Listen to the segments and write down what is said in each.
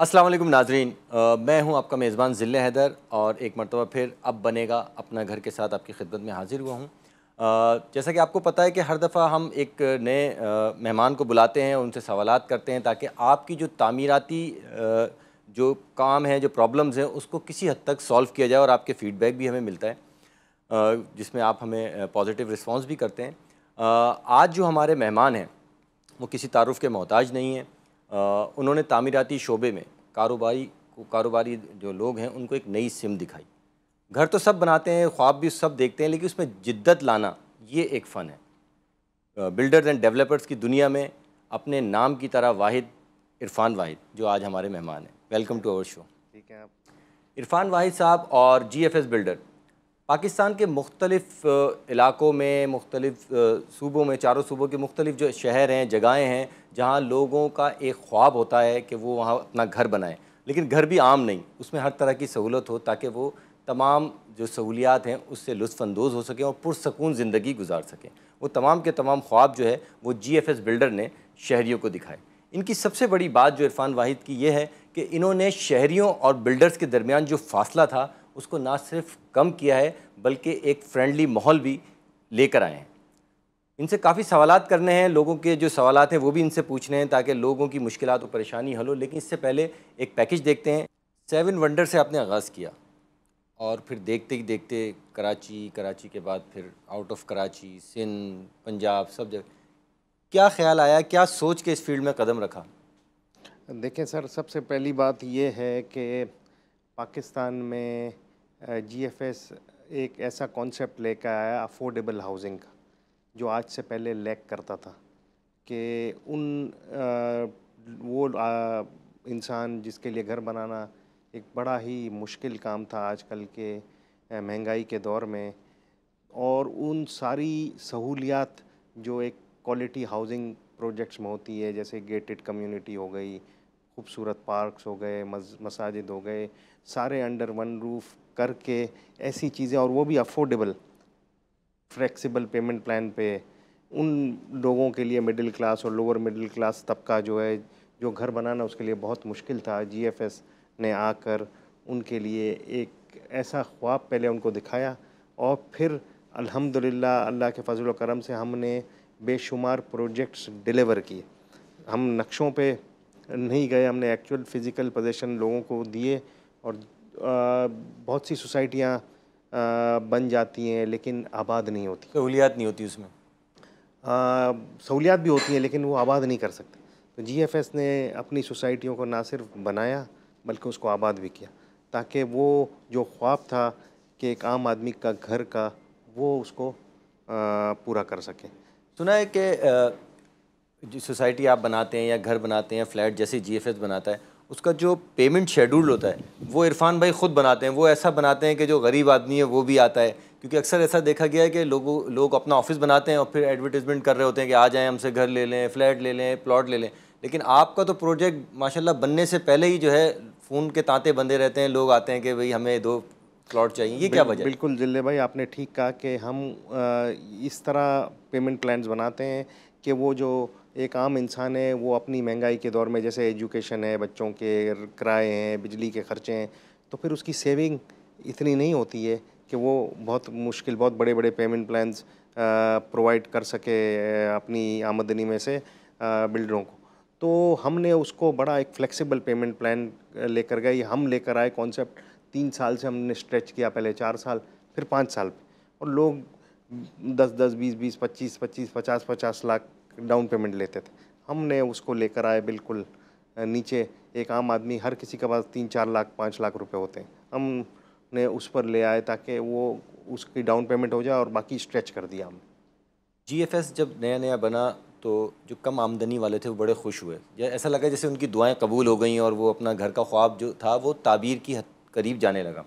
असलम नाजरीन आ, मैं हूं आपका मेज़बान ज़िल हैदर और एक मरतबा फिर अब बनेगा अपना घर के साथ आपकी खिदमत में हाज़िर हुआ हूँ जैसा कि आपको पता है कि हर दफ़ा हम एक नए मेहमान को बुलाते हैं उनसे सवाल करते हैं ताकि आपकी जो तामीराती जो काम है जो प्रॉब्लम्स हैं उसको किसी हद तक सॉल्व किया जाए और आपके फ़ीडबैक भी हमें मिलता है जिसमें आप हमें पॉजिटिव रिस्पॉन्स भी करते हैं आज जो हमारे मेहमान हैं वो किसी तारुफ़ के मोहताज नहीं हैं उन्होंने तामीराती शोबे में कारोबारी कारोबारी जो लोग हैं उनको एक नई सिम दिखाई घर तो सब बनाते हैं ख्वाब भी सब देखते हैं लेकिन उसमें जिद्दत लाना ये एक फ़न है बिल्डर्स एंड डेवलपर्स की दुनिया में अपने नाम की तरह वाहिद इरफान वाहिद जो आज हमारे मेहमान हैं वेलकम टू अवर शो ठीक है आप इरफान वाहिद साहब और G F S builder Pakistan के मुख्तलिफ़ इलाकों में मुख्तलिफ़ सूबों में चारों सूबों के मुख्तलिफ़ जो शहर हैं जगहें हैं जहाँ लोगों का एक ख्वाब होता है कि वो वहाँ अपना घर बनाएं लेकिन घर भी आम नहीं उसमें हर तरह की सहूलत हो ताकि वो तमाम जो सहूलियात हैं उससे लुफानंदोज़ हो सकें और पुरसकून ज़िंदगी गुजार सकें वो तमाम के तमाम ख्वाब जो है वो जी एफ एस बिल्डर ने शहरीों को दिखाए इनकी सबसे बड़ी बात जो इरफान वाहिद की ये है कि इन्होंने शहरीों और बिल्डर्स के दरमियान जो फासला था उसको ना सिर्फ कम किया है बल्कि एक फ्रेंडली माहौल भी लेकर आए हैं इनसे काफ़ी सवाल करने हैं लोगों के जो सवाल हैं वो भी इनसे पूछने हैं ताकि लोगों की मुश्किल और परेशानी हल हो लेकिन इससे पहले एक पैकेज देखते हैं सेवन वंडर से आपने आगाज़ किया और फिर देखते ही देखते कराची कराची के बाद फिर आउट ऑफ कराची सिंध पंजाब सब जगह क्या ख्याल आया क्या सोच के इस फील्ड में कदम रखा देखें सर सबसे पहली बात यह है कि पाकिस्तान में जीएफएस एक ऐसा कॉन्सेप्ट लेकर आया अफोर्डेबल हाउसिंग का जो आज से पहले लैक करता था कि उन आ, वो इंसान जिसके लिए घर बनाना एक बड़ा ही मुश्किल काम था आजकल के महंगाई के दौर में और उन सारी सहूलियात जो एक क्वालिटी हाउसिंग प्रोजेक्ट्स में होती है जैसे गेटेड कम्युनिटी हो गई खूबसूरत पार्क्स हो गए मसाजिद हो गए सारे अंडर वन रूफ करके ऐसी चीज़ें और वो भी अफोर्डेबल फ्लेक्सिबल पेमेंट प्लान पे उन लोगों के लिए मिडिल क्लास और लोअर मिडिल क्लास तबका जो है जो घर बनाना उसके लिए बहुत मुश्किल था जीएफएस ने आकर उनके लिए एक ऐसा ख्वाब पहले उनको दिखाया और फिर अल्हम्दुलिल्लाह अल्लाह के फजल करम से हमने बेशुमार प्रोजेक्ट्स डिलीवर किए हम नक्शों पे नहीं गए हमने एक्चुअल फिज़िकल पोजेसन लोगों को दिए और बहुत सी सोसाइटियाँ बन जाती हैं लेकिन आबाद नहीं होती सहूलियात नहीं होती उसमें सहूलियात भी होती हैं लेकिन वो आबाद नहीं कर सकते तो एस ने अपनी सोसाइटियों को ना सिर्फ बनाया बल्कि उसको आबाद भी किया ताकि वो जो ख्वाब था कि एक आम आदमी का घर का वो उसको आ, पूरा कर सके सुना है कि जो सोसाइटी आप बनाते हैं या घर बनाते हैं फ्लैट जैसे जी बनाता है उसका जो पेमेंट शेड्यूल होता है वो इरफान भाई ख़ुद बनाते हैं वो ऐसा बनाते हैं कि जो गरीब आदमी है वो भी आता है क्योंकि अक्सर ऐसा देखा गया है कि लोगों लोग अपना ऑफिस बनाते हैं और फिर एडवर्टीज़मेंट कर रहे होते हैं कि आ जाएँ हमसे घर ले लें फ्लैट ले लें प्लॉट ले लें लेकिन आपका तो प्रोजेक्ट माशा बनने से पहले ही जो है फ़ोन के तांते बंधे रहते हैं लोग आते हैं कि भाई हमें दो प्लॉट चाहिए ये क्या वजह बिल्कुल जिले भाई आपने ठीक कहा कि हम इस तरह पेमेंट प्लान्स बनाते हैं कि वो जो एक आम इंसान है वो अपनी महंगाई के दौर में जैसे एजुकेशन है बच्चों के किराए हैं बिजली के खर्चे हैं तो फिर उसकी सेविंग इतनी नहीं होती है कि वो बहुत मुश्किल बहुत बड़े बड़े पेमेंट प्लान्स प्रोवाइड कर सके अपनी आमदनी में से बिल्डरों को तो हमने उसको बड़ा एक फ्लेक्सिबल पेमेंट प्लान लेकर गए हम लेकर आए कॉन्सेप्ट तीन साल से हमने स्ट्रेच किया पहले चार साल फिर पाँच साल पे और लोग दस दस बीस बीस पच्चीस पच्चीस पचास पचास लाख डाउन पेमेंट लेते थे हमने उसको लेकर आए बिल्कुल नीचे एक आम आदमी हर किसी के पास तीन चार लाख पाँच लाख रुपए होते हैं हमने उस पर ले आए ताकि वो उसकी डाउन पेमेंट हो जाए और बाकी स्ट्रेच कर दिया हमने एस जब नया नया बना तो जो कम आमदनी वाले थे वो बड़े खुश हुए या ऐसा लगा जैसे उनकी दुआएं कबूल हो गई और वो अपना घर का ख्वाब जो था वो ताबीर की करीब जाने लगा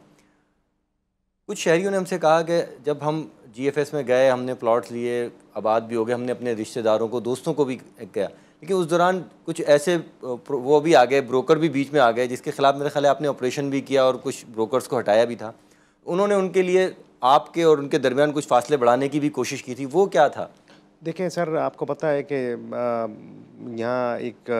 कुछ शहरीों ने हमसे कहा कि जब हम जीएफएस में गए हमने प्लाट्स लिए आबाद भी हो गए हमने अपने रिश्तेदारों को दोस्तों को भी गया लेकिन उस दौरान कुछ ऐसे वो भी आ गए ब्रोकर भी बीच में आ गए जिसके खिलाफ मेरे ख्याल आपने ऑपरेशन भी किया और कुछ ब्रोकर्स को हटाया भी था उन्होंने उनके लिए आपके और उनके दरमियान कुछ फासले बढ़ाने की भी कोशिश की थी वो क्या था देखें सर आपको पता है कि यहाँ एक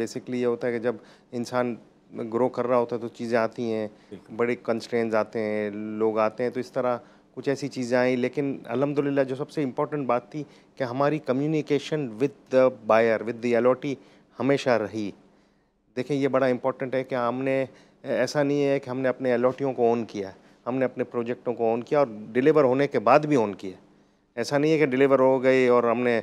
बेसिकली ये होता है कि जब इंसान ग्रो कर रहा होता है तो चीज़ें आती हैं बड़े कंस्ट्रेंस आते हैं लोग आते हैं तो इस तरह कुछ ऐसी चीज़ें आई लेकिन अलहमदिल्ला जो सबसे इम्पोर्टेंट बात थी कि हमारी communication with the buyer with the allottee हमेशा रही देखें ये बड़ा इम्पोर्टेंट है कि हमने ऐसा नहीं है कि हमने अपने एलोटियों को ऑन किया हमने अपने प्रोजेक्टों को ऑन किया और डिलीवर होने के बाद भी ऑन किया ऐसा नहीं है कि डिलीवर हो गए और हमने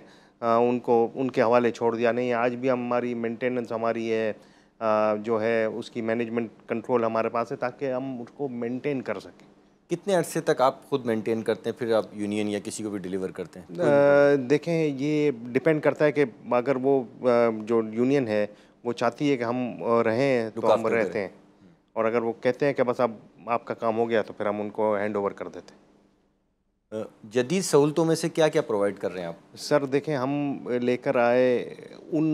उनको उनके हवाले छोड़ दिया नहीं आज भी हमारी मेंटेनेंस हमारी है जो है उसकी मैनेजमेंट कंट्रोल हमारे पास है ताकि हम उसको मेंटेन कर सकें कितने अरसे तक आप खुद मेंटेन करते हैं फिर आप यूनियन या किसी को भी डिलीवर करते हैं देखें ये डिपेंड करता है कि अगर वो जो यूनियन है वो चाहती है कि हम रहें तो हम रहते हैं और अगर वो कहते हैं कि बस अब आपका काम हो गया तो फिर हम उनको हैंड ओवर कर देते हैं जदीद सहूलतों में से क्या क्या प्रोवाइड कर रहे हैं आप सर देखें हम लेकर आए उन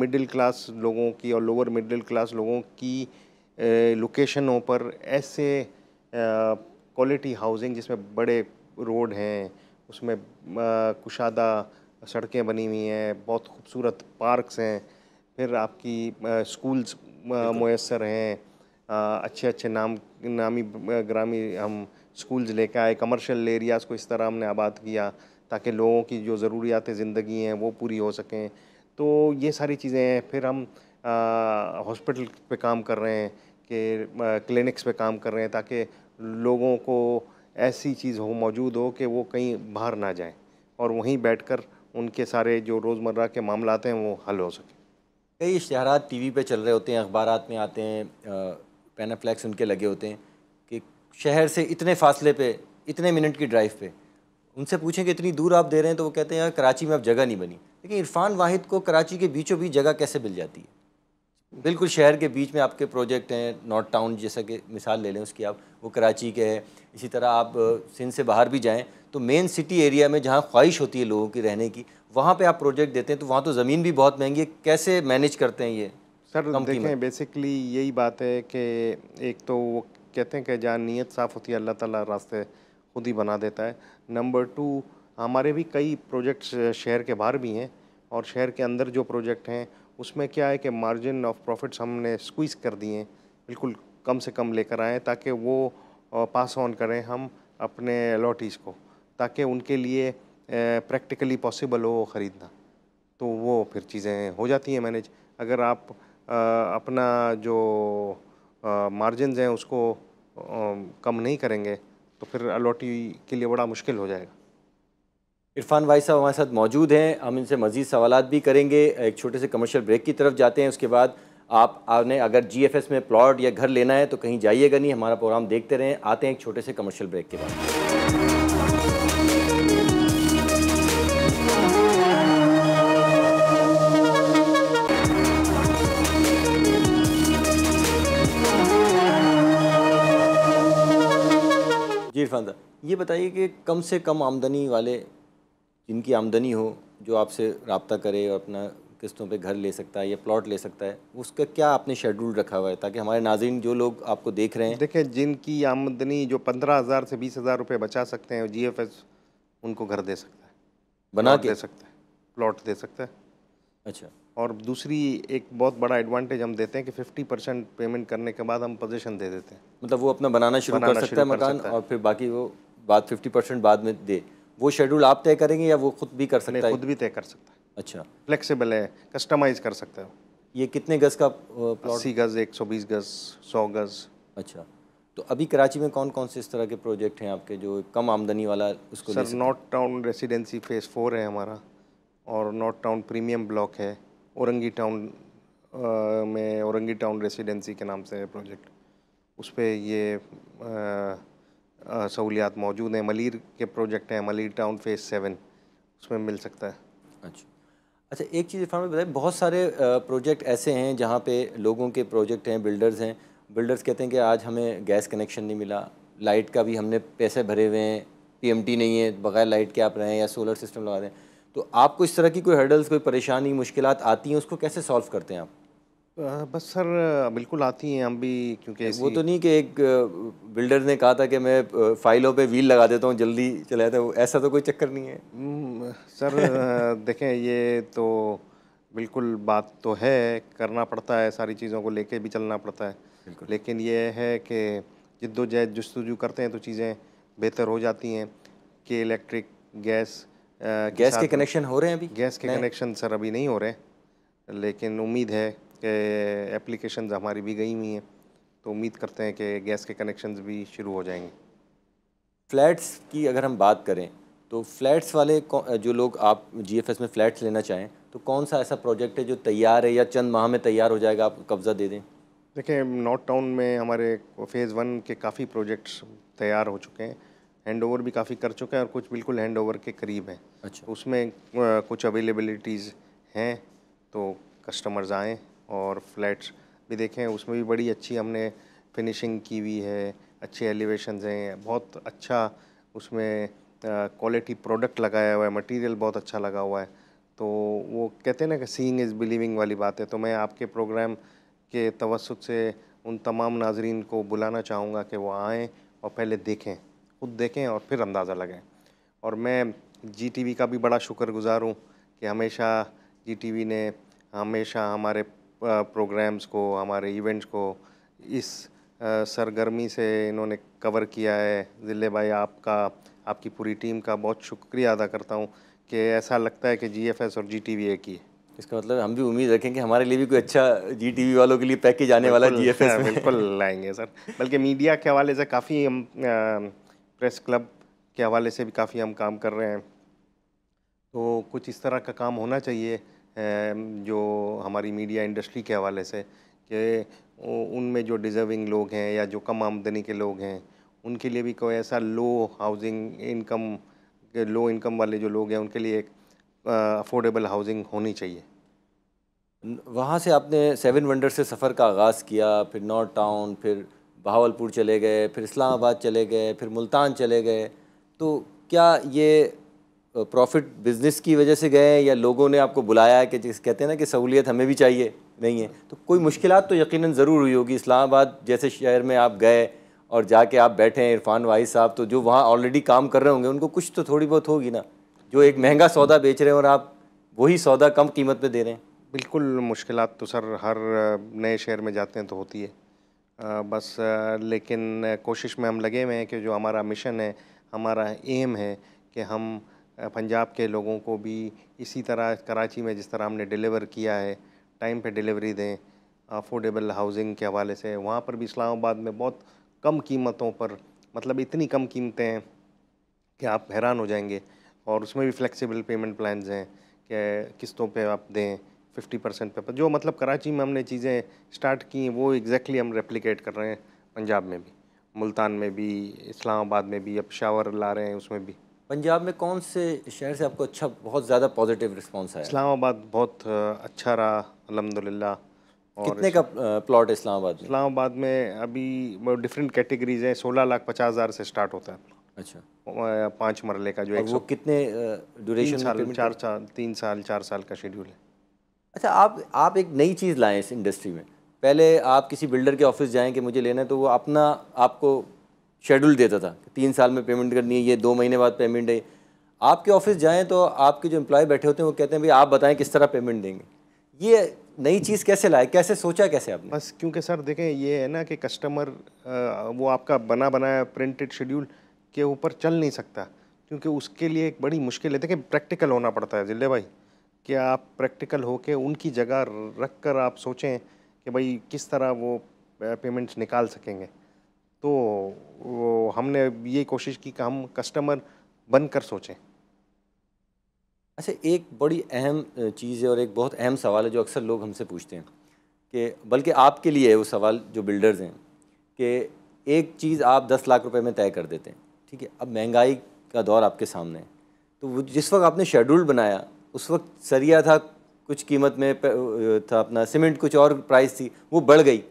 मिडिल क्लास लोगों की और लोअर मिडिल क्लास लोगों की लोकेशनों पर ऐसे क्वालिटी हाउसिंग जिसमें बड़े रोड हैं उसमें कुशादा सड़कें बनी हुई हैं बहुत खूबसूरत पार्क्स हैं फिर आपकी स्कूल्स मैसर हैं अच्छे अच्छे नाम नामी ग्रामी हम स्कूल्स लेके आए कमर्शियल एरियाज़ को इस तरह हमने आबाद किया ताकि लोगों की जो ज़रूरियात ज़िंदगी हैं वो पूरी हो सकें तो ये सारी चीज़ें हैं फिर हम हॉस्पिटल पे काम कर रहे हैं कि क्लिनिक्स पे काम कर रहे हैं ताकि लोगों को ऐसी चीज़ हो मौजूद हो कि वो कहीं बाहर ना जाएं और वहीं बैठकर उनके सारे जो रोज़मर्रा के मामला हैं वो हल हो सकें कई इश्तहार टी वी पर चल रहे होते हैं अखबार में आते हैं पैनाफ्लैक्स उनके लगे होते हैं शहर से इतने फासले पे इतने मिनट की ड्राइव पे उनसे पूछें कि इतनी दूर आप दे रहे हैं तो वो कहते हैं यार कराची में अब जगह नहीं बनी लेकिन इरफान वाहिद को कराची के बीचों बीच जगह कैसे मिल जाती है बिल्कुल शहर के बीच में आपके प्रोजेक्ट हैं नॉर्थ टाउन जैसा कि मिसाल ले लें उसकी आप वो कराची के हैं इसी तरह आप सिंध से बाहर भी जाएँ तो मेन सिटी एरिया में जहाँ ख्वाहिश होती है लोगों की रहने की वहाँ पर आप प्रोजेक्ट देते हैं तो वहाँ तो ज़मीन भी बहुत महंगी है कैसे मैनेज करते हैं ये सर देखें बेसिकली यही बात है कि एक तो कहते हैं कि जहाँ नीयत साफ़ होती है अल्लाह ताला रास्ते खुद ही बना देता है नंबर टू हमारे भी कई प्रोजेक्ट्स शहर के बाहर भी हैं और शहर के अंदर जो प्रोजेक्ट हैं उसमें क्या है कि मार्जिन ऑफ प्रॉफिट्स हमने स्क्वीज़ कर दिए हैं बिल्कुल कम से कम लेकर आएँ ताकि वो पास ऑन करें हम अपने अलॉटीज़ को ताकि उनके लिए प्रैक्टिकली पॉसिबल हो ख़रीदना तो वो फिर चीज़ें हो जाती हैं मैनेज अगर आप आ, अपना जो मार्जिन हैं उसको कम नहीं करेंगे तो फिर अलॉटी के लिए बड़ा मुश्किल हो जाएगा इरफान भाई साहब हमारे साथ मौजूद हैं हम इनसे मज़ीद सवाल भी करेंगे एक छोटे से कमर्शियल ब्रेक की तरफ जाते हैं उसके बाद आप आपने अगर एस में प्लॉट या घर लेना है तो कहीं जाइएगा नहीं हमारा प्रोग्राम देखते रहें आते हैं एक छोटे से कमर्शियल ब्रेक के बाद ये बताइए कि कम से कम आमदनी वाले जिनकी आमदनी हो जो आपसे रबता करे और अपना किस्तों पे घर ले सकता है या प्लॉट ले सकता है उसका क्या आपने शेड्यूल रखा हुआ है ताकि हमारे नाजरन जो लोग आपको देख रहे हैं देखिए जिनकी आमदनी जो पंद्रह हज़ार से बीस हज़ार रुपये बचा सकते हैं जी एफ एस उनको घर दे सकता है बना के दे सकता है प्लॉट दे सकता है अच्छा और दूसरी एक बहुत बड़ा एडवांटेज हम देते हैं कि फिफ्टी परसेंट पेमेंट करने के बाद हम पोजीशन दे देते हैं मतलब वो अपना बनाना शुरू कर सकता है मकान और फिर बाकी वो बाद फिफ्टी परसेंट बाद में दे वो शेड्यूल आप तय करेंगे या वो खुद भी कर सकते हैं खुद भी तय कर सकता है अच्छा फ्लेक्सिबल है कस्टमाइज कर सकते हो ये कितने गज़ का अस्सी गज़ एक सौ बीस गज़ सौ गज़ अच्छा तो अभी कराची में कौन कौन से इस तरह के प्रोजेक्ट हैं आपके जो कम आमदनी वाला उसको sir North Town Residency phase four है हमारा और नॉर्थ टाउन प्रीमियम ब्लॉक है औरंगी टाउन में औरंगी टाउन रेसिडेंसी के नाम से है प्रोजेक्ट उस पर ये आ, सहूलियात मौजूद हैं मलिर के प्रोजेक्ट हैं मलिर टाउन फेस सेवन उसमें मिल सकता है अच्छा अच्छा एक चीज़ इरफान बताए बहुत सारे प्रोजेक्ट ऐसे हैं जहाँ पे लोगों के प्रोजेक्ट हैं बिल्डर्स हैं बिल्डर्स कहते हैं कि आज हमें गैस कनेक्शन नहीं मिला लाइट का भी हमने पैसे भरे हुए हैं पीएमटी नहीं है बगैर लाइट के आप रहें या सोलर सिस्टम लगा दें तो आपको इस तरह की कोई हर्डल्स कोई परेशानी मुश्किल आती हैं उसको कैसे सॉल्व करते हैं आप बस सर बिल्कुल आती हैं हम भी क्योंकि वो तो नहीं कि एक बिल्डर ने कहा था कि मैं फाइलों पे व्हील लगा देता हूँ जल्दी चला जाता हूँ ऐसा तो कोई चक्कर नहीं है सर देखें ये तो बिल्कुल बात तो है करना पड़ता है सारी चीज़ों को लेके भी चलना पड़ता है लेकिन ये है कि जिद्दोजहद जस्तजू करते हैं तो चीज़ें बेहतर हो जाती हैं कि इलेक्ट्रिक गैस गैस के कनेक्शन हो रहे हैं अभी गैस के कनेक्शन सर अभी नहीं हो रहे लेकिन उम्मीद है एप्लीकेशन हमारी भी गई हुई हैं तो उम्मीद करते हैं कि गैस के कनेक्शन भी शुरू हो जाएंगे फ्लैट्स की अगर हम बात करें तो फ्लैट्स वाले जो लोग आप जीएफएस में फ्लैट्स लेना चाहें तो कौन सा ऐसा प्रोजेक्ट है जो तैयार है या चंद माह में तैयार हो जाएगा आप कब्ज़ा दे दें देखिए नॉर्थ टाउन में हमारे फ़ेज़ वन के काफ़ी प्रोजेक्ट्स तैयार हो चुके हैं हैंडओवर भी काफ़ी कर चुके हैं और कुछ बिल्कुल हैंडओवर के करीब हैं अच्छा उसमें कुछ अवेलेबलिटीज़ हैं तो कस्टमर्स आएँ और फ्लैट्स भी देखें उसमें भी बड़ी अच्छी हमने फिनिशिंग की हुई है अच्छे एलिवेशन हैं बहुत अच्छा उसमें क्वालिटी प्रोडक्ट लगाया हुआ है मटेरियल बहुत अच्छा लगा हुआ है तो वो कहते हैं ना कि सीइंग इज़ बिलीविंग वाली बात है तो मैं आपके प्रोग्राम के तवसत से उन तमाम नाजरीन को बुलाना चाहूँगा कि वो आएँ और पहले देखें खुद देखें और फिर अंदाज़ा लगें और मैं जी टी वी का भी बड़ा शुक्रगुजार हूँ कि हमेशा जी टी वी ने हमेशा हमारे प्रोग्राम्स को हमारे इवेंट्स को इस सरगर्मी से इन्होंने कवर किया है ज़िले भाई आपका आपकी पूरी टीम का बहुत शुक्रिया अदा करता हूँ कि ऐसा लगता है कि जीएफएस और जीटीवीए की इसका मतलब हम भी उम्मीद रखें कि हमारे लिए भी कोई अच्छा जीटीवी वालों के लिए पैकेज आने वाला जी एफ हाँ, बिल्कुल लाएंगे सर बल्कि मीडिया के हवाले से काफ़ी हम प्रेस क्लब के हवाले से भी काफ़ी हम काम कर रहे हैं तो कुछ इस तरह का काम होना चाहिए जो हमारी मीडिया इंडस्ट्री के हवाले से कि उनमें जो डिज़र्विंग लोग हैं या जो कम आमदनी के लोग हैं उनके लिए भी कोई ऐसा low housing income low income वाले जो लोग हैं उनके लिए एक अफोर्डेबल हाउसिंग होनी चाहिए वहाँ से आपने सेवन वंडर से सफ़र का आगाज़ किया फिर नॉर्थ टाउन फिर बहावलपुर चले गए फिर इस्लामाबाद चले गए फिर मुल्तान चले गए तो क्या ये प्रॉफिट बिजनेस की वजह से गए या लोगों ने आपको बुलाया है कि जिस कहते हैं ना कि सहूलियत हमें भी चाहिए नहीं है तो कोई मुश्किल तो यकीन ज़रूर हुई होगी इस्लामाबाद जैसे शहर में आप गए और जाके आप बैठे हैं इरफान वाई साहब तो जो वहाँ ऑलरेडी काम कर रहे होंगे उनको कुछ तो थोड़ी बहुत होगी ना जो एक महंगा सौदा बेच रहे हैं और आप वही सौदा कम कीमत पर दे रहे हैं बिल्कुल मुश्किल तो सर हर नए शहर में जाते हैं तो होती है बस लेकिन कोशिश में हम लगे हुए हैं कि जो हमारा मिशन है हमारा एम है कि हम पंजाब के लोगों को भी इसी तरह कराची में जिस तरह हमने डिलीवर किया है टाइम पे डिलीवरी दें अफोर्डेबल हाउसिंग के हवाले से वहाँ पर भी इस्लामाबाद में बहुत कम कीमतों पर मतलब इतनी कम कीमतें हैं कि आप हैरान हो जाएंगे और उसमें भी फ्लेक्सिबल पेमेंट प्लान हैं कि किस्तों पे आप दें फिफ्टी परसेंट पे जो मतलब कराची में हमने चीज़ें स्टार्ट की वो एग्जैक्टली exactly हम रेप्लिकेट कर रहे हैं पंजाब में भी मुल्तान में भी इस्लामाबाद में भी अब शावर ला रहे हैं उसमें भी पंजाब में कौन से शहर से आपको अच्छा बहुत ज़्यादा पॉजिटिव रिस्पांस आया इस्लामाबाद बहुत अच्छा रहा अलहमदिल्ला कितने का प्लॉट इस्लामाबाद में इस्लामाबाद में अभी डिफरेंट कैटेगरीज हैं सोलह लाख पचास हज़ार से स्टार्ट होता है अच्छा पाँच मरले का जो है वो कितने ड्यूरेशन साल चार साल तीन साल चार साल का शेड्यूल है अच्छा आप आप एक नई चीज़ लाएँ इस इंडस्ट्री में पहले आप किसी बिल्डर के ऑफिस जाएँ कि मुझे लेना है तो वो अपना आपको शेड्यूल देता था तीन साल में पेमेंट करनी है ये दो महीने बाद पेमेंट है आपके ऑफिस जाएँ तो आपके जो एम्प्लॉय बैठे होते हैं वो कहते हैं भाई आप बताएं किस तरह पेमेंट देंगे ये नई चीज़ कैसे लाए कैसे सोचा कैसे आपने बस क्योंकि सर देखें ये है ना कि कस्टमर वो आपका बना बनाया प्रिंटेड शेड्यूल के ऊपर चल नहीं सकता क्योंकि उसके लिए एक बड़ी मुश्किल है देखें प्रैक्टिकल होना पड़ता है जिले भाई कि आप प्रैक्टिकल होके उनकी जगह रख कर आप सोचें कि भाई किस तरह वो पेमेंट्स निकाल सकेंगे तो हमने ये कोशिश की कि हम कस्टमर बनकर सोचें अच्छा एक बड़ी अहम चीज़ है और एक बहुत अहम सवाल है जो अक्सर लोग हमसे पूछते हैं कि बल्कि आपके लिए है वो सवाल जो बिल्डर्स हैं कि एक चीज़ आप दस लाख रुपए में तय कर देते हैं ठीक है अब महंगाई का दौर आपके सामने है तो वो जिस वक्त आपने शेड्यूल बनाया उस वक्त सरिया था कुछ कीमत में था अपना सीमेंट कुछ और प्राइस थी वो बढ़ गई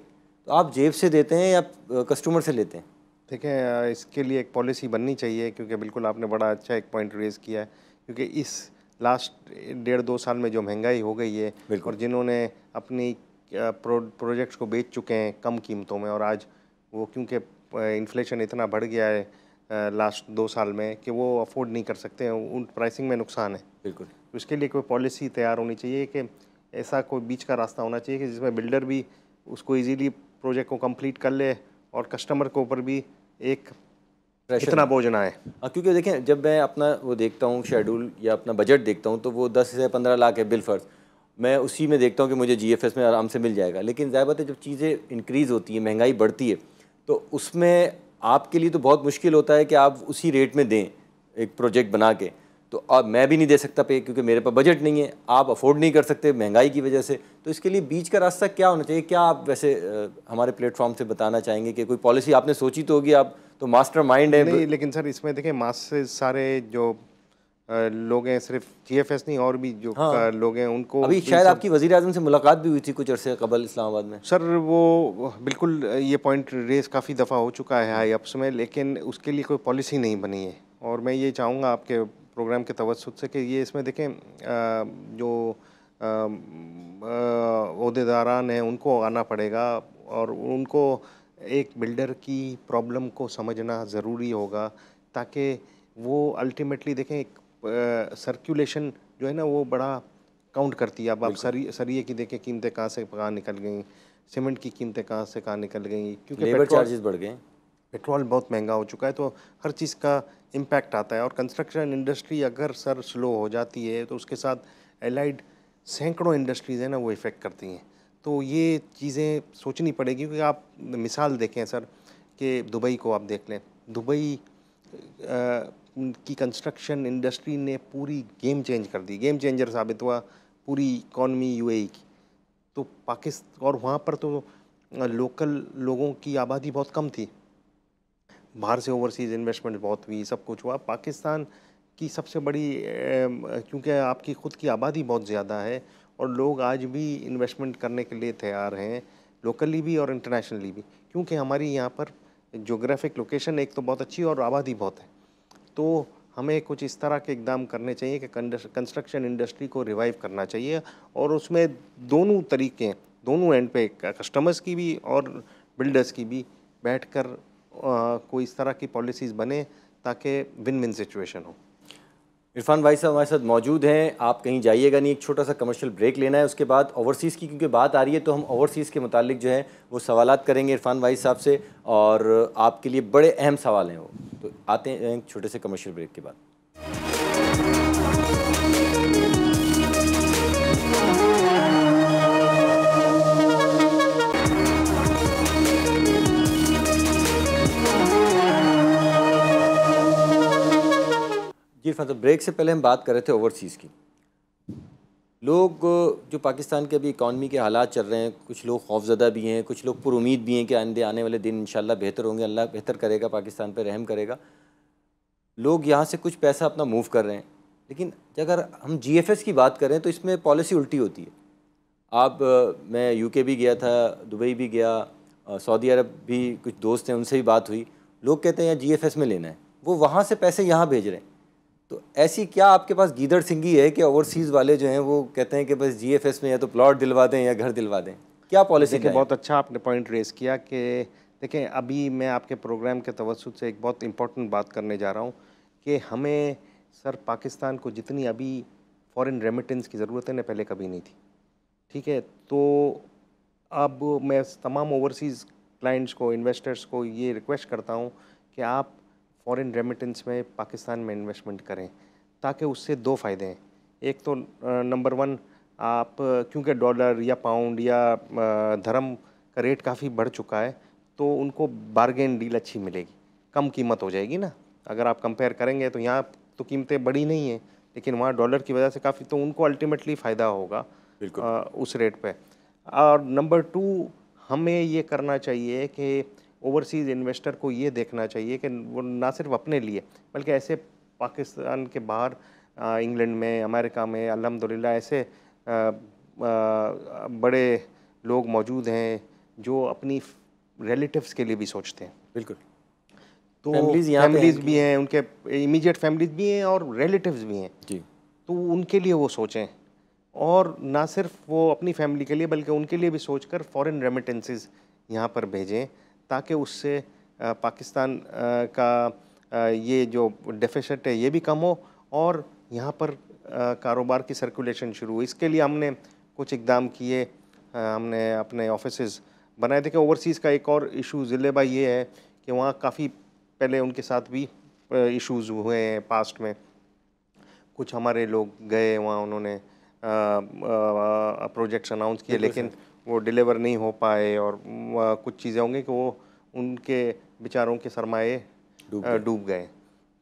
तो आप जेब से देते हैं या कस्टमर से लेते हैं देखें इसके लिए एक पॉलिसी बननी चाहिए क्योंकि बिल्कुल आपने बड़ा अच्छा एक पॉइंट रेज किया है क्योंकि इस लास्ट डेढ़ दो साल में जो महंगाई हो गई है और जिन्होंने अपनी प्रो, प्रोजेक्ट्स को बेच चुके हैं कम कीमतों में और आज वो क्योंकि इन्फ्लेशन इतना बढ़ गया है लास्ट दो साल में कि वो अफोर्ड नहीं कर सकते हैं उन प्राइसिंग में नुकसान है बिल्कुल तो इसके लिए कोई पॉलिसी तैयार होनी चाहिए कि ऐसा कोई बीच का रास्ता होना चाहिए कि जिसमें बिल्डर भी उसको इजीली प्रोजेक्ट को कंप्लीट कर ले और कस्टमर के ऊपर भी एक इतना बोझ ना आए हाँ, क्योंकि देखें जब मैं अपना वो देखता हूँ शेड्यूल या अपना बजट देखता हूँ तो वो दस से पंद्रह लाख है बिल फर्ज मैं उसी में देखता हूँ कि मुझे जी में आराम से मिल जाएगा लेकिन ज़्यादा बात है जब चीज़ें इंक्रीज़ होती हैं महंगाई बढ़ती है तो उसमें आपके लिए तो बहुत मुश्किल होता है कि आप उसी रेट में दें एक प्रोजेक्ट बना के तो अब मैं भी नहीं दे सकता पे क्योंकि मेरे पास बजट नहीं है आप अफोर्ड नहीं कर सकते महंगाई की वजह से तो इसके लिए बीच का रास्ता क्या होना चाहिए क्या आप वैसे हमारे प्लेटफॉर्म से बताना चाहेंगे कि कोई पॉलिसी आपने सोची तो होगी आप तो मास्टर माइंड है नहीं लेकिन सर इसमें देखें मास से सारे जो लोग हैं सिर्फ एस नहीं और भी जो हाँ। लोग हैं उनको अभी शायद आपकी वजी अजम से मुलाकात भी हुई थी कुछ अर्से कबल इस्लामाबाद में सर वो बिल्कुल ये पॉइंट रेस काफ़ी दफ़ा हो चुका है हाई अप्स में लेकिन उसके लिए कोई पॉलिसी नहीं बनी है और मैं ये चाहूँगा आपके प्रोग्राम के तवसत से कि ये इसमें देखें जो अहदेदारान हैं उनको आना पड़ेगा और उनको एक बिल्डर की प्रॉब्लम को समझना ज़रूरी होगा ताकि वो अल्टीमेटली देखें एक सर्कुलेशन जो है ना वो बड़ा काउंट करती है अब आप सरी सरिये की देखें कीमतें कहाँ से कहाँ निकल गई सीमेंट की कीमतें कहाँ से कहाँ निकल गई क्योंकि लेबर चार्जेस बढ़ गए पेट्रोल बहुत महंगा हो चुका है तो हर चीज़ का इम्पैक्ट आता है और कंस्ट्रक्शन इंडस्ट्री अगर सर स्लो हो जाती है तो उसके साथ एलाइड सैकड़ों इंडस्ट्रीज़ हैं ना वो इफ़ेक्ट करती हैं तो ये चीज़ें सोचनी पड़ेगी क्योंकि आप मिसाल देखें सर कि दुबई को आप देख लें दुबई की कंस्ट्रक्शन इंडस्ट्री ने पूरी गेम चेंज कर दी गेम चेंजर साबित हुआ पूरी इकॉनमी यू e की तो पाकिस्तान और वहाँ पर तो लोकल लोगों की आबादी बहुत कम थी बाहर से ओवरसीज़ इन्वेस्टमेंट बहुत हुई सब कुछ हुआ पाकिस्तान की सबसे बड़ी क्योंकि आपकी खुद की आबादी बहुत ज़्यादा है और लोग आज भी इन्वेस्टमेंट करने के लिए तैयार हैं लोकली भी और इंटरनेशनली भी क्योंकि हमारी यहाँ पर जोग्राफिक लोकेशन एक तो बहुत अच्छी और आबादी बहुत है तो हमें कुछ इस तरह के इकदाम करने चाहिए कि कंस्ट्रक्शन इंडस्ट्री को रिवाइव करना चाहिए और उसमें दोनों तरीके दोनों एंड पे कस्टमर्स की भी और बिल्डर्स की भी बैठकर कोई इस तरह की पॉलिसीज़ बने ताकि विन विन सिचुएशन हो इरफान भाई साहब हमारे साथ मौजूद हैं आप कहीं जाइएगा नहीं एक छोटा सा कमर्शियल ब्रेक लेना है उसके बाद ओवरसीज़ की क्योंकि बात आ रही है तो हम ओवरसीज़ के मुतालिक जो है वो सवाल करेंगे इरफान भाई साहब से और आपके लिए बड़े अहम सवाल हैं वो तो आते हैं छोटे से कमर्शियल ब्रेक के बाद जी फादर ब्रेक से पहले हम बात कर रहे थे ओवरसीज़ की लोग जो पाकिस्तान के अभी इकानमी के हालात चल रहे हैं कुछ लोग खौफजदा भी हैं कुछ लोग पुरुद भी हैं कि आंदे आने वाले दिन इंशाल्लाह बेहतर होंगे अल्लाह बेहतर करेगा पाकिस्तान पर रहम करेगा लोग यहाँ से कुछ पैसा अपना मूव कर रहे हैं लेकिन अगर हम एस की बात करें तो इसमें पॉलिसी उल्टी होती है आप मैं के भी गया था दुबई भी गया सऊदी अरब भी कुछ दोस्त हैं उनसे भी बात हुई लोग कहते हैं यहाँ जी में लेना है वो वहाँ से पैसे यहाँ भेज रहे हैं तो ऐसी क्या आपके पास गीदड़ सिंगी है कि ओवरसीज़ वाले जो हैं वो कहते हैं कि बस जीएफएस में या तो प्लॉट दिलवा दें या घर दिलवा दें क्या पॉलिसी है बहुत अच्छा आपने पॉइंट रेस किया कि देखें अभी मैं आपके प्रोग्राम के तवसत से एक बहुत इम्पोर्टेंट बात करने जा रहा हूँ कि हमें सर पाकिस्तान को जितनी अभी फॉरेन रेमिटेंस की ज़रूरत है ना पहले कभी नहीं थी ठीक है तो अब मैं तमाम ओवरसीज़ क्लाइंट्स को इन्वेस्टर्स को ये रिक्वेस्ट करता हूँ कि आप फॉरेन रेमिटेंस में पाकिस्तान में इन्वेस्टमेंट करें ताकि उससे दो फ़ायदे हैं एक तो नंबर वन आप क्योंकि डॉलर या पाउंड या धर्म का रेट काफ़ी बढ़ चुका है तो उनको बारगेन डील अच्छी मिलेगी कम कीमत हो जाएगी ना अगर आप कंपेयर करेंगे तो यहाँ तो कीमतें बड़ी नहीं हैं लेकिन वहाँ डॉलर की वजह से काफ़ी तो उनको अल्टीमेटली फ़ायदा होगा आ, उस रेट पर और नंबर टू हमें ये करना चाहिए कि ओवरसीज़ इन्वेस्टर को ये देखना चाहिए कि वो ना सिर्फ अपने लिए बल्कि ऐसे पाकिस्तान के बाहर इंग्लैंड में अमेरिका में अलहमदिल्ला ऐसे आ, आ, बड़े लोग मौजूद हैं जो अपनी रिलेटिव्स के लिए भी सोचते हैं बिल्कुल तो फैमिलीज भी हैं उनके इमीडिएट फैमिलीज भी हैं और रिलेटिव्स भी हैं जी तो उनके लिए वो सोचें और ना सिर्फ वो अपनी फैमिली के लिए बल्कि उनके लिए भी सोचकर फॉरेन रेमिटेंसेस यहाँ पर भेजें ताकि उससे पाकिस्तान का ये जो डेफिसिट है ये भी कम हो और यहाँ पर कारोबार की सर्कुलेशन शुरू हो इसके लिए हमने कुछ इकदाम किए हमने अपने ऑफिस बनाए कि ओवरसीज़ का एक और इशू ज़िले बाई ये है कि वहाँ काफ़ी पहले उनके साथ भी इश्यूज हुए हैं पास्ट में कुछ हमारे लोग गए वहाँ उन्होंने प्रोजेक्ट्स अनाउंस किए लेकिन वो डिलीवर नहीं हो पाए और कुछ चीज़ें होंगी कि वो उनके बेचारों के सरमाए डूब गए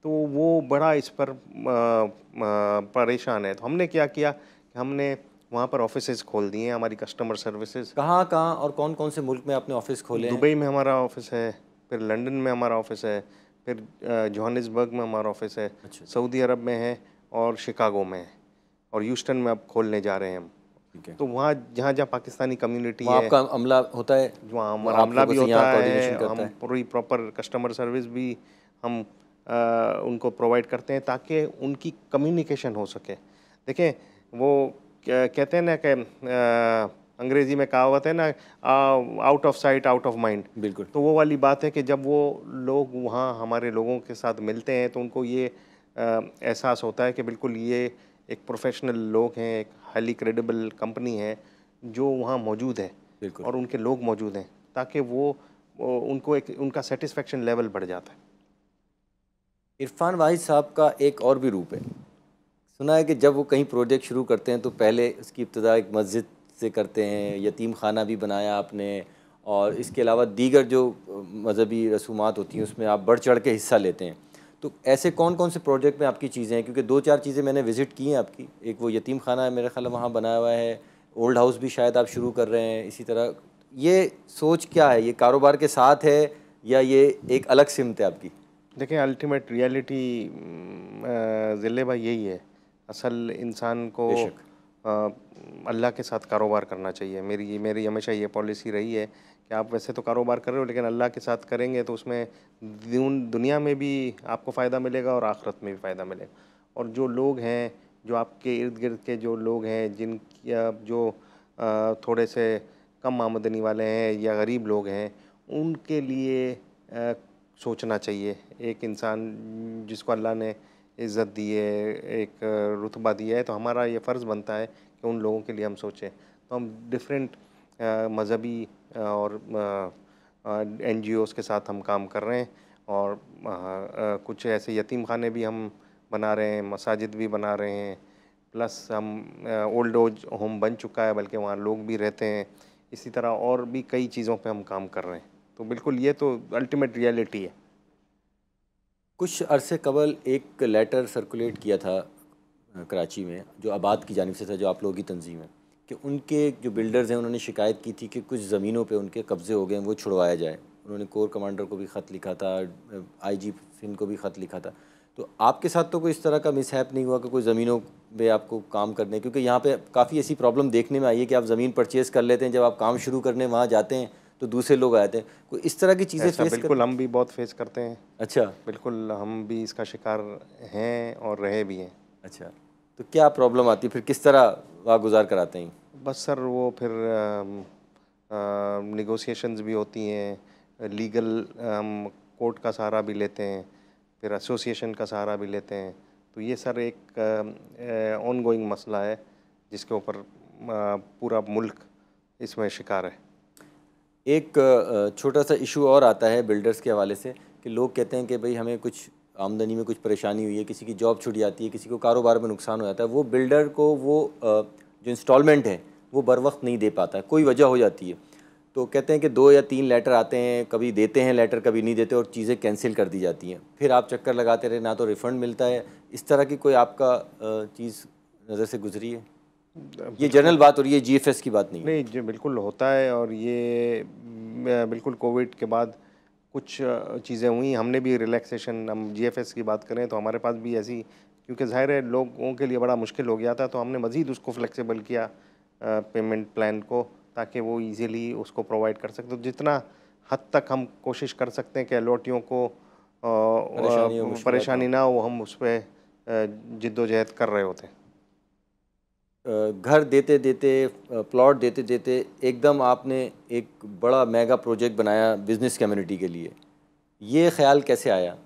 तो वो बड़ा इस पर परेशान है तो हमने क्या किया कि हमने वहाँ पर ऑफिस खोल दिए हैं हमारी कस्टमर सर्विसेज कहाँ कहाँ और कौन कौन से मुल्क में आपने ऑफिस खोले दुबई में हमारा ऑफिस है फिर लंदन में हमारा ऑफिस है फिर जोहानसबर्ग में हमारा ऑफिस है अच्छा, अच्छा। सऊदी अरब में है और शिकागो में है और यूस्टन में अब खोलने जा रहे हैं हम तो वहाँ जहाँ जहाँ पाकिस्तानी कम्युनिटी है आपका अमला होता है वहाँ हमारा अमला भी होता है हम पूरी प्रॉपर कस्टमर सर्विस भी हम आ, उनको प्रोवाइड करते हैं ताकि उनकी कम्युनिकेशन हो सके देखें वो कहते हैं ना कि अंग्रेजी में कहावत है ना out of sight out of mind बिल्कुल तो वो वाली बात है कि जब वो लोग वहाँ हमारे लोगों के साथ मिलते हैं तो उनको ये एहसास होता है कि बिल्कुल ये एक प्रोफेशनल लोग हैं एक हाईली क्रेडिबल कंपनी है जो वहाँ मौजूद है और उनके लोग मौजूद हैं ताकि वो, वो उनको एक उनका सेटिस्फेक्शन लेवल बढ़ जाता है इरफान वाहिद साहब का एक और भी रूप है सुना है कि जब वो कहीं प्रोजेक्ट शुरू करते हैं तो पहले उसकी इब्तदा एक मस्जिद से करते हैं यतीम खाना भी बनाया आपने और इसके अलावा दीगर जो मजहबी रसूमात होती हैं उसमें आप बढ़ चढ़ के हिस्सा लेते हैं तो ऐसे कौन कौन से प्रोजेक्ट में आपकी चीज़ें हैं क्योंकि दो चार चीज़ें मैंने विज़िट की हैं आपकी एक वो यतीम खाना है मेरे ख्याल वहाँ बनाया हुआ है ओल्ड हाउस भी शायद आप शुरू कर रहे हैं इसी तरह ये सोच क्या है ये कारोबार के साथ है या ये एक अलग सिमत है आपकी देखिए अल्टीमेट रियलिटी ज़िले भाई यही है असल इंसान को अल्लाह के साथ कारोबार करना चाहिए मेरी मेरी हमेशा ये पॉलिसी रही है कि आप वैसे तो कारोबार कर रहे हो लेकिन अल्लाह के साथ करेंगे तो उसमें दुनिया में भी आपको फ़ायदा मिलेगा और आखरत में भी फ़ायदा मिलेगा और जो लोग हैं जो आपके इर्द गिर्द के जो लोग हैं जिन जो थोड़े से कम आमदनी वाले हैं या गरीब लोग हैं उनके लिए सोचना चाहिए एक इंसान जिसको अल्लाह ने इज़्ज़त दी है एक रुतबा दिया है तो हमारा ये फ़र्ज़ बनता है कि उन लोगों के लिए हम सोचें तो हम डिफरेंट मज़हबी और एन के साथ हम काम कर रहे हैं और कुछ ऐसे यतीम खाने भी हम बना रहे हैं मसाजिद भी बना रहे हैं प्लस हम ओल्ड एज होम बन चुका है बल्कि वहाँ लोग भी रहते हैं इसी तरह और भी कई चीज़ों पे हम काम कर रहे हैं तो बिल्कुल ये तो अल्टीमेट रियलिटी है कुछ अरसे कबल एक लेटर सर्कुलेट किया था कराची में जो आबाद की जानब से था जो आप लोगों की तंजीम है कि उनके जो बिल्डर्स हैं उन्होंने शिकायत की थी कि कुछ ज़मीनों पे उनके कब्ज़े हो गए हैं वो छुड़वाया जाए उन्होंने कोर कमांडर को भी ख़त लिखा था आईजी फिन को भी ख़त लिखा था तो आपके साथ तो कोई इस तरह का मिसहैप नहीं हुआ कि कोई ज़मीनों पे आपको काम करने क्योंकि यहाँ पे काफ़ी ऐसी प्रॉब्लम देखने में आई है कि आप ज़मीन परचेज़ कर लेते हैं जब आप काम शुरू करने वहाँ जाते हैं तो दूसरे लोग आते हैं कोई इस तरह की चीज़ें फेस बिल्कुल कर... हम भी बहुत फेस करते हैं अच्छा बिल्कुल हम भी इसका शिकार हैं और रहे भी हैं अच्छा तो क्या प्रॉब्लम आती है फिर किस तरह वाह गुज़ार कराते हैं बस सर वो फिर निगोसिएशन भी होती हैं लीगल हम कोर्ट का सहारा भी लेते हैं फिर एसोसिएशन का सहारा भी लेते हैं तो ये सर एक ऑन गोइंग मसला है जिसके ऊपर पूरा मुल्क इसमें शिकार है एक छोटा सा इशू और आता है बिल्डर्स के हवाले से कि लोग कहते हैं कि भाई हमें कुछ आमदनी में कुछ परेशानी हुई है किसी की जॉब छुट जाती है किसी को कारोबार में नुकसान हो जाता है वो बिल्डर को वो जो इंस्टॉलमेंट है वो बर वक्त नहीं दे पाता है कोई वजह हो जाती है तो कहते हैं कि दो या तीन लेटर आते हैं कभी देते हैं लेटर कभी नहीं देते और चीज़ें कैंसिल कर दी जाती हैं फिर आप चक्कर लगाते रहे ना तो रिफ़ंड मिलता है इस तरह की कोई आपका चीज़ नज़र से गुजरी है ये जनरल बात और ये जीएफएस की बात नहीं नहीं जी बिल्कुल होता है और ये बिल्कुल कोविड के बाद कुछ चीज़ें हुई हमने भी रिलैक्सेशन हम एस की बात करें तो हमारे पास भी ऐसी क्योंकि ज़ाहिर है लोगों के लिए बड़ा मुश्किल हो गया था तो हमने मज़ीद उसको फ्लेक्सिबल किया पेमेंट प्लान को ताकि वो इजीली उसको प्रोवाइड कर सकते तो जितना हद तक हम कोशिश कर सकते हैं कि अलॉटियों को परेशानी ना हो हम उस पर जिद्दोजहद कर रहे होते हैं घर देते देते प्लॉट देते देते एकदम आपने एक बड़ा मेगा प्रोजेक्ट बनाया बिजनेस कम्युनिटी के लिए ये ख्याल कैसे आया आ,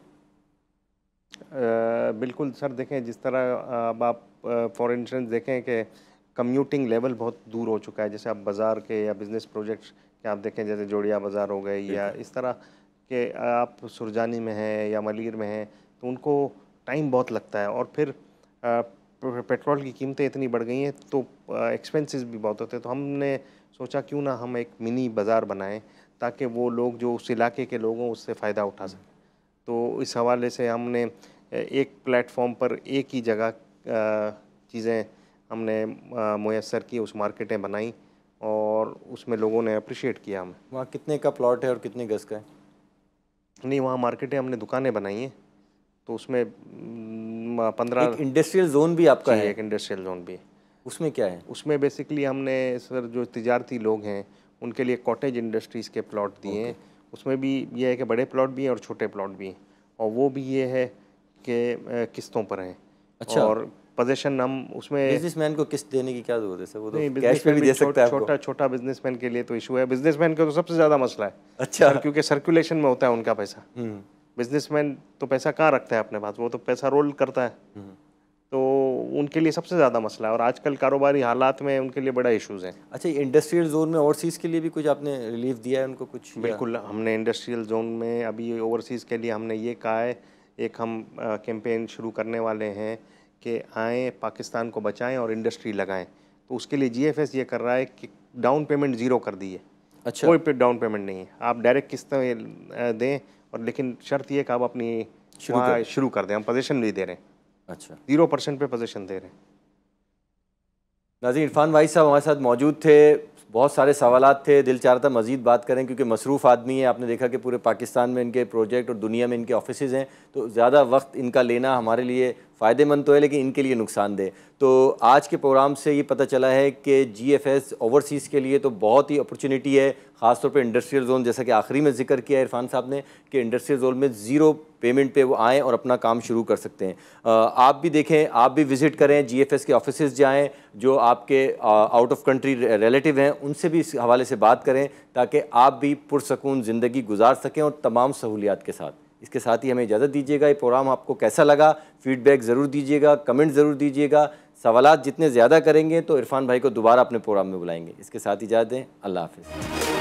बिल्कुल सर देखें जिस तरह अब आप फॉर इंस्टेंस देखें कि कम्यूटिंग लेवल बहुत दूर हो चुका है जैसे आप बाज़ार के या बिज़नेस प्रोजेक्ट्स के आप देखें जैसे जोड़िया बाज़ार हो गए या इस तरह के आप सुरजानी में हैं या मलिर में हैं तो उनको टाइम बहुत लगता है और फिर पेट्रोल की कीमतें इतनी बढ़ गई हैं तो एक्सपेंसेस भी बहुत होते हैं तो हमने सोचा क्यों ना हम एक मिनी बाज़ार बनाएं ताकि वो लोग जो उस इलाके के लोग हों उससे फ़ायदा उठा सकें तो इस हवाले से हमने एक प्लेटफॉर्म पर एक ही जगह चीज़ें हमने मैसर की उस मार्केटें बनाई और उसमें लोगों ने अप्रिशिएट किया हमें वहाँ कितने का प्लॉट है और कितने गज़ का है नहीं वहाँ मार्केटें हमने दुकानें बनाई हैं तो उसमें पंद्रह इंडस्ट्रियल जोन भी आपका है एक इंडस्ट्रियल जोन भी उसमें क्या है उसमें बेसिकली हमने सर जो तजारती लोग हैं उनके लिए कॉटेज इंडस्ट्रीज़ के प्लॉट दिए हैं उसमें भी ये है कि बड़े प्लॉट भी हैं और छोटे प्लॉट भी हैं और वो भी ये है कि किस्तों पर हैं अच्छा और पोजेशन हम उसमें बिजनेसमैन को किस्त देने की क्या जरूरत है सर वो तो कैश पे भी दे सकता है छोटा छोटा बिजनेसमैन के लिए तो इशू है बिजनेसमैन का तो सबसे ज़्यादा मसला है अच्छा क्योंकि सर्कुलेशन में होता है उनका पैसा बिजनेसमैन हम्म। तो पैसा कहाँ रखता है अपने पास वो तो पैसा रोल करता है हम्म। तो उनके लिए सबसे ज़्यादा मसला है और आजकल कारोबारी हालात में उनके लिए बड़ा इश्यूज़ हैं अच्छा इंडस्ट्रियल जोन में ओवरसीज़ के लिए भी कुछ आपने रिलीफ दिया है उनको कुछ बिल्कुल हमने इंडस्ट्रियल जोन में अभी ओवरसीज़ के लिए हमने ये कहा है एक हम कैंपेन शुरू करने वाले हैं कि आएँ पाकिस्तान को बचाएँ और इंडस्ट्री लगाएँ तो उसके लिए जी ये कर रहा है कि डाउन पेमेंट ज़ीरो कर दी है अच्छा कोई डाउन पेमेंट नहीं है आप डायरेक्ट किस्तें दें और लेकिन शर्त यह कि आप अपनी शुरू कर कर दें हम अच्छा। पोजेशन भी दे रहे हैं अच्छा जीरो परसेंट पे पोजेशन दे रहे हैं नाजी इरफान भाई साहब हमारे साथ मौजूद थे बहुत सारे सवाल थे दिल चाह रहा था मजीद बात करें क्योंकि मसरूफ़ आदमी है आपने देखा कि पूरे पाकिस्तान में इनके प्रोजेक्ट और दुनिया में इनके ऑफिस हैं तो ज़्यादा वक्त इनका लेना हमारे लिए फ़ायदेमंद तो है लेकिन इनके लिए नुकसानदेह तो आज के प्रोग्राम से ये पता चला है कि जीएफएस ओवरसीज़ के लिए तो बहुत ही अपॉर्चुनिटी है ख़ासतौर पर इंडस्ट्रियल जोन जैसा कि आखिरी में जिक्र किया इरफान साहब ने कि इंडस्ट्रियल जोन में ज़ीरो पेमेंट पे वो आएँ और अपना काम शुरू कर सकते हैं आप भी देखें आप भी विज़िट करें एस के ऑफिस जाएँ जो आपके आउट ऑफ कंट्री रिलेटिव हैं उनसे भी इस हवाले से बात करें ताकि आप भी पुरसकून ज़िंदगी गुजार सकें और तमाम सहूलियात के साथ इसके साथ ही हमें इजाज़त दीजिएगा ये प्रोग्राम आपको कैसा लगा फीडबैक ज़रूर दीजिएगा कमेंट ज़रूर दीजिएगा सवाल जितने ज़्यादा करेंगे तो इरफान भाई को दोबारा अपने प्रोग्राम में बुलाएंगे इसके साथ इजाज़त दें अल्लाह हाफिज़